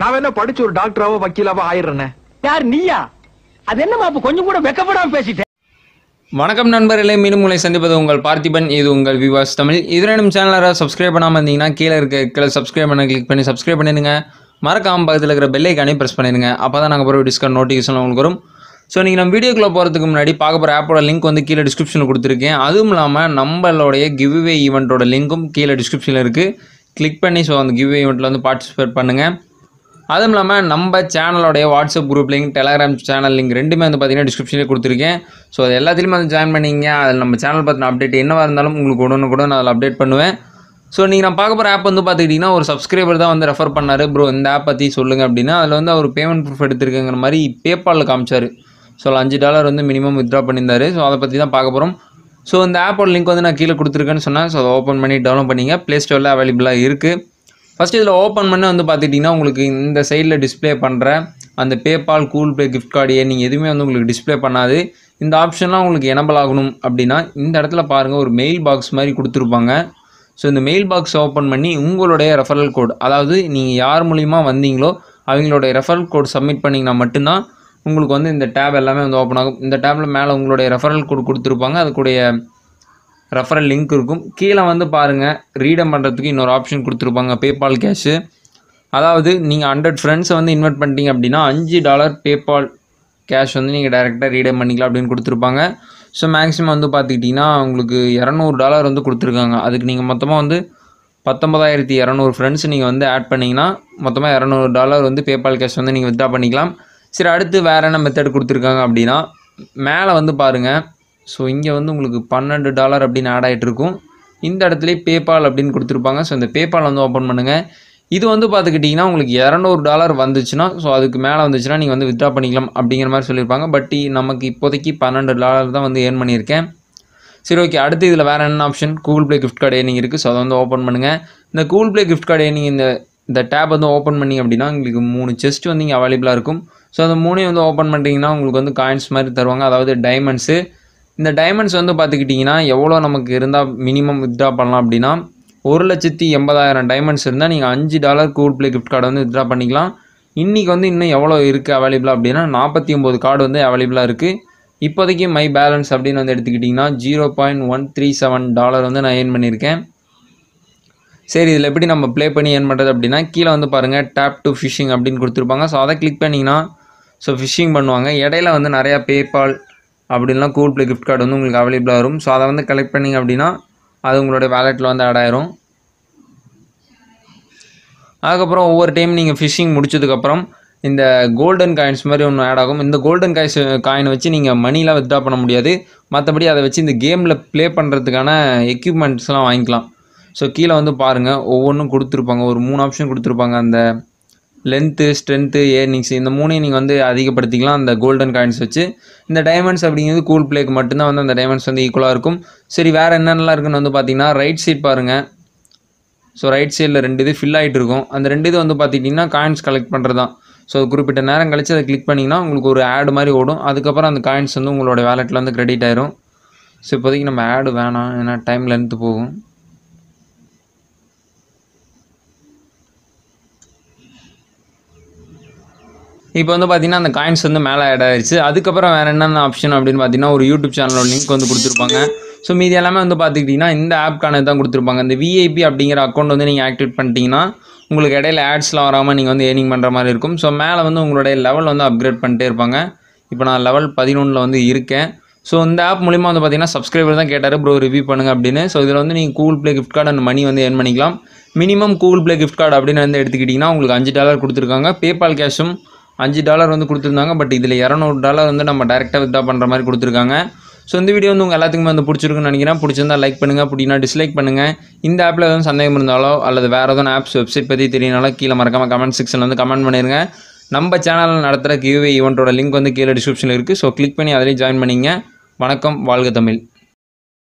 நான் என்ன படிச்சு ஒரு டாக்டராவோ வக்கீலாவோ ஆயிடுறேன் யார் நீயா அது என்ன மாப்பு கொஞ்சம் கூட வெக்கப்படாம பேசிட்டேன் வணக்கம் நண்பர்களே மீண்டும் சந்திப்பது உங்கள் பார்த்திபன் இது உங்கள் விவாஸ் தமிழ் இதில் நம்ம சேனலை சப்ஸ்கிரைப் பண்ணாமல் இருந்தீங்கன்னா கீழே இருக்க கீழே சப்ஸ்கிரைப் பண்ண கிளிக் பண்ணி சப்ஸ்கிரைப் பண்ணிடுங்க மறக்காம பக்கத்தில் இருக்கிற பெல்லைக்கானே ப்ரெஸ் பண்ணிடுங்க அப்போ தான் நாங்கள் போகிற டிஸ்கவுண்ட் நோட்டிஃபிகேஷன் உங்களுக்கு வரும் ஸோ நீங்கள் நம்ம வீடியோக்குள்ளே போகிறதுக்கு முன்னாடி பார்க்க போகிற ஆப்போட லிங்க் வந்து கீழே டிஸ்கிரிப்ஷனில் கொடுத்துருக்கேன் அதுவும் இல்லாமல் நம்மளுடைய கிவ்வே ஈவெண்ட்டோட லிங்க்கும் கீழே டிஸ்கிரிப்ஷனில் இருக்குது கிளிக் பண்ணி ஸோ அந்த கிவ்வே ஈவெண்ட்டில் வந்து பார்ட்டிசிபேட் பண்ணுங்கள் அதுவும் இல்லாமல் நம்ம சேனலோடைய WhatsApp group link Telegram channel link ரெண்டுமே வந்து பார்த்தீங்கன்னா டிஸ்கிரிப்ஷனில் கொடுத்துருக்கேன் ஸோ அது எல்லாத்துலேயுமே வந்து ஜாயின் பண்ணிங்க அதில் நம்ம சேனல் பற்றின அப்டேட் என்னவாக இருந்தாலும் உங்களுக்கு உடனே கூட நான் அதில் அப்டேட் பண்ணுவேன் ஸோ நீங்கள் நான் பார்க்க போகிற ஆப் வந்து பார்த்துக்கிட்டிங்கன்னா ஒரு சப்ஸ்கிரைபர் தான் வந்து ரெஃபர் பண்ணார் ப்ரோ இந்த ஆப் பற்றி சொல்லுங்கள் அப்படின்னா அதில் வந்து அவர் பேமெண்ட் ப்ரூஃப் எடுத்துருக்கேங்கிற மாதிரி பேபாலில் காமிச்சார் ஸோ அஞ்சு டாலர் வந்து மினிமம் வித்ட்ரா பண்ணியிருந்தார் ஸோ அதை பற்றி தான் பார்க்க போகிறோம் ஸோ இந்த ஆப்போட லிங்க் வந்து நான் கீழே கொடுத்துருக்கேன்னு சொன்னேன் ஸோ அதை ஓப்பன் பண்ணி டவுன்லோட் பண்ணிங்க ப்ளே ஸ்டோரில் அவைலபிளாக இருக்குது ஃபஸ்ட் இதில் ஓப்பன் பண்ண வந்து பார்த்துட்டிங்கன்னா உங்களுக்கு இந்த சைடில் டிஸ்பிளே பண்ணுற அந்த PayPal Google Pay gift card நீங்கள் எதுவுமே வந்து உங்களுக்கு டிஸ்பிளே பண்ணாது இந்த ஆப்ஷன்லாம் உங்களுக்கு எனபிள் ஆகணும் அப்படின்னா இந்த இடத்துல பாருங்கள் ஒரு மெயில் பாக்ஸ் மாதிரி கொடுத்துருப்பாங்க ஸோ இந்த மெயில் பாக்ஸ் ஓப்பன் பண்ணி உங்களுடைய ரெஃபரல் கோட் அதாவது நீங்கள் யார் மூலிமா வந்தீங்களோ அவங்களுடைய ரெஃபரல் கோட் சப்மிட் பண்ணிங்கன்னா மட்டும்தான் உங்களுக்கு வந்து இந்த டேப் எல்லாமே வந்து ஓப்பன் ஆகும் இந்த டேப்பில் மேலே உங்களுடைய ரெஃபரல் கோட் கொடுத்துருப்பாங்க அதுக்குடைய ரெஃபரல் லிங்க் இருக்கும் கீழே வந்து பாருங்கள் ரீடம் பண்ணுறதுக்கு இன்னொரு ஆப்ஷன் கொடுத்துருப்பாங்க பேபால் கேஷு அதாவது நீங்கள் ஹண்ட்ரட் ஃப்ரெண்ட்ஸை வந்து இன்வெர்ட் பண்ணிட்டீங்க அப்படின்னா அஞ்சு டாலர் பேபால் கேஷ் வந்து நீங்கள் டைரெக்டாக ரீடம் பண்ணிக்கலாம் அப்படின்னு கொடுத்துருப்பாங்க ஸோ மேக்ஸிமம் வந்து பார்த்துக்கிட்டிங்கன்னா உங்களுக்கு இரநூறு டாலர் வந்து கொடுத்துருக்காங்க அதுக்கு நீங்கள் மொத்தமாக வந்து பத்தொம்பதாயிரத்தி இரநூறு ஃப்ரெண்ட்ஸ் நீங்கள் வந்து ஆட் பண்ணிங்கன்னா மொத்தமாக இரநூறு டாலர் வந்து பேபால் கேஷ் வந்து நீங்கள் வித்ட்ரா பண்ணிக்கலாம் சரி அடுத்து வேறு என்ன மெத்தட் கொடுத்துருக்காங்க அப்படின்னா மேலே வந்து பாருங்கள் ஸோ இங்கே வந்து உங்களுக்கு பன்னெண்டு டாலர் அப்படின்னு ஆட் ஆகிட்டு இருக்கும் இந்த இடத்துல பேபால் அப்படின்னு கொடுத்துருப்பாங்க ஸோ இந்த பேபால் வந்து ஓப்பன் பண்ணுங்கள் இது வந்து பார்த்துக்கிட்டிங்கன்னா உங்களுக்கு இரநூறு டாலர் வந்துச்சுன்னா ஸோ அதுக்கு மேலே வந்துச்சுன்னா நீங்கள் வந்து வித்ட்ரா பண்ணிக்கலாம் அப்படிங்கிற மாதிரி சொல்லியிருப்பாங்க பட் நமக்கு இப்போதைக்கு பன்னெண்டு டாலர் தான் வந்து ஏர்ன் பண்ணியிருக்கேன் சரி ஓகே அடுத்து இதில் வேறு என்ன option Google Play gift card earning இருக்குது ஸோ அதை வந்து ஓப்பன் பண்ணுங்கள் இந்த Google Play gift card earning இந்த இந்த டேப் வந்து ஓப்பன் பண்ணிங்க அப்படின்னா உங்களுக்கு மூணு செஸ்ட் வந்து இங்கே அவைலபிளாக இருக்கும் ஸோ அந்த மூணையும் வந்து ஓப்பன் பண்ணிட்டீங்கன்னா உங்களுக்கு வந்து காயின்ஸ் மாதிரி தருவாங்க அதாவது டைமண்ட்ஸு இந்த டைமண்ட்ஸ் வந்து பார்த்துக்கிட்டிங்கன்னா எவ்வளோ நமக்கு இருந்தால் மினிமம் வித்ட்ரா பண்ணலாம் அப்படின்னா ஒரு லட்சத்தி எண்பதாயிரம் டைமண்ட்ஸ் இருந்தால் நீங்கள் அஞ்சு dollar Google Play gift card வந்து வித்ட்ரா பண்ணிக்கலாம் இன்றைக்கி வந்து இன்னும் எவ்வளோ இருக்குது அவைலபிளாக அப்படின்னா நாற்பத்தி ஒம்பது கார்டு வந்து அவைலபிளாக இருக்குது இப்போதைக்கு மை பேலன்ஸ் அப்படின்னு வந்து எடுத்துக்கிட்டிங்கன்னா zero point one three seven dollar வந்து நான் ஏர்ன் பண்ணியிருக்கேன் சரி இதில் எப்படி நம்ம ப்ளே பண்ணி ஏர்ன் பண்ணுறது அப்படின்னா கீழே வந்து பாருங்கள் டேப் டு ஃபிஷிங் அப்படின்னு கொடுத்துருப்பாங்க ஸோ அதை கிளிக் பண்ணிங்கன்னா ஸோ ஃபிஷிங் பண்ணுவாங்க இடையில வந்து நிறையா பேபால் அப்படின்லாம் கூகுள் ப்ளே கிஃப்ட் கார்டு வந்து உங்களுக்கு அவைலபிளாக வரும் ஸோ அதை வந்து கலெக்ட் பண்ணிங்க அப்படின்னா அது உங்களுடைய வேலெட்டில் வந்து ஆட் ஆயிரும் அதுக்கப்புறம் ஒவ்வொரு டைம் நீங்கள் ஃபிஷிங் முடிச்சதுக்கப்புறம் இந்த கோல்டன் காயின்ஸ் மாதிரி ஒன்று ஆட் ஆகும் இந்த கோல்டன் காயின்ஸ் காயினை வச்சு நீங்கள் மணிலாம் வித்ரா பண்ண முடியாது மற்றபடி அதை வச்சு இந்த கேமில் ப்ளே பண்ணுறதுக்கான எக்யூப்மெண்ட்ஸ்லாம் வாங்கிக்கலாம் ஸோ கீழே வந்து பாருங்கள் ஒவ்வொன்றும் கொடுத்துருப்பாங்க ஒரு மூணு ஆப்ஷன் கொடுத்துருப்பாங்க அந்த லென்த்து ஸ்ட்ரென்த்து ஏர்னிங்ஸ் இந்த மூணையும் நீங்கள் வந்து அதிகப்படுத்திக்கலாம் அந்த கோல்டன் காயின்ஸ் வச்சு இந்த டைமண்ட்ஸ் அப்படிங்கிறது கூல் பிளேக்கு மட்டும்தான் வந்து அந்த டைமண்ட்ஸ் வந்து ஈக்குவலாக இருக்கும் சரி வேறு என்னென்னலாம் இருக்குன்னு வந்து பார்த்தீங்கன்னா ரைட் சைட் பாருங்கள் ஸோ ரைட் சைடில் ரெண்டு இது ஃபில் ஆகிட்டு இருக்கும் அந்த ரெண்டு இது வந்து பார்த்துக்கிட்டிங்கன்னா காயின்ஸ் கலெக்ட் பண்ணுறது தான் ஸோ குறிப்பிட்ட நேரம் கழிச்சு அதை கிளிக் பண்ணிங்கன்னா உங்களுக்கு ஒரு ஆடு மாதிரி ஓடும் அதுக்கப்புறம் அந்த காயின்ஸ் வந்து உங்களோட வேலெட்டில் வந்து கிரெடிட் ஆயிரும் ஸோ இப்போதைக்கு நம்ம ஆடு வேணாம் ஏன்னா டைம் லென்த்து போகும் இப்போ வந்து பார்த்தீங்கன்னா அந்த காயின்ஸ் வந்து மேலே ஆட் ஆயிடுச்சு அதுக்கப்புறம் வேறு என்னென்ன ஆப்ஷன் அப்படின்னு பார்த்தீங்கன்னா ஒரு யூடியூப் சேனலோட லிங்க் வந்து கொடுத்துருப்பாங்க ஸோ மீதி எல்லாமே வந்து பார்த்துக்கிட்டிங்கன்னா இந்த ஆப்க்கான தான் கொடுத்துருப்பாங்க இந்த விஐபி அப்படிங்கிற அக்கௌண்ட் வந்து நீங்கள் ஆக்டிவேட் பண்ணிட்டீங்கன்னா உங்களுக்கு இடையில ஆட்ஸ்லாம் வராமல் நீங்கள் வந்து ஏர்னிங் பண்ணுற மாதிரி இருக்கும் ஸோ மேலே வந்து உங்களுடைய லெவல் வந்து அப்கிரேட் பண்ணிட்டே இருப்பாங்க இப்போ நான் லெவல் பதினொன்றில் வந்து இருக்கேன் ஸோ இந்த ஆப் மூலிமா வந்து பார்த்தீங்கன்னா சப்ஸ்கிரைபர் தான் கேட்டார் ப்ரோ ரிவ்யூ பண்ணுங்க அப்படின்னு ஸோ இதில் வந்து நீங்கள் கூகுள் ப்ளே கிஃப்ட் கார்டு அந்த மணி வந்து ஏர்ன் பண்ணிக்கலாம் minimum Google Play gift card அப்படின்னு வந்து எடுத்துக்கிட்டிங்கன்னா உங்களுக்கு அஞ்சு டாலர் கொடுத்துருக்காங்க பேபால் கேஷும் அஞ்சு டாலர் வந்து கொடுத்துருந்தாங்க பட் இதில் இரநூறு டாலர் வந்து நம்ம டேரெக்டாக வித்ரா பண்ணுற மாதிரி கொடுத்துருக்காங்க ஸோ இந்த வீடியோ வந்து உங்கள் எல்லாத்துக்குமே வந்து பிடிச்சிருக்குன்னு நினைக்கிறேன் பிடிச்சிருந்தா லைக் பண்ணுங்கள் அப்படின்னா டிஸ்லைக் பண்ணுங்கள் இந்த ஆப்பில் எதுவும் சந்தேகம் இருந்தாலோ அல்லது வேறு எதுவும் ஆப்ஸ் வெப்சைட் பற்றி தெரியனாலோ கீழே மறக்காமல் கமெண்ட் செக்ஷனில் வந்து கமெண்ட் பண்ணிடுங்க நம்ம சேனலில் நடத்துகிற கியூவி ஈவெண்ட்டோட லிங்க் வந்து கீழே டிஸ்கிரிப்ஷனில் இருக்குது ஸோ கிளிக் பண்ணி அதிலே ஜாயின் பண்ணிங்க வணக்கம் வாழ்க தமிழ்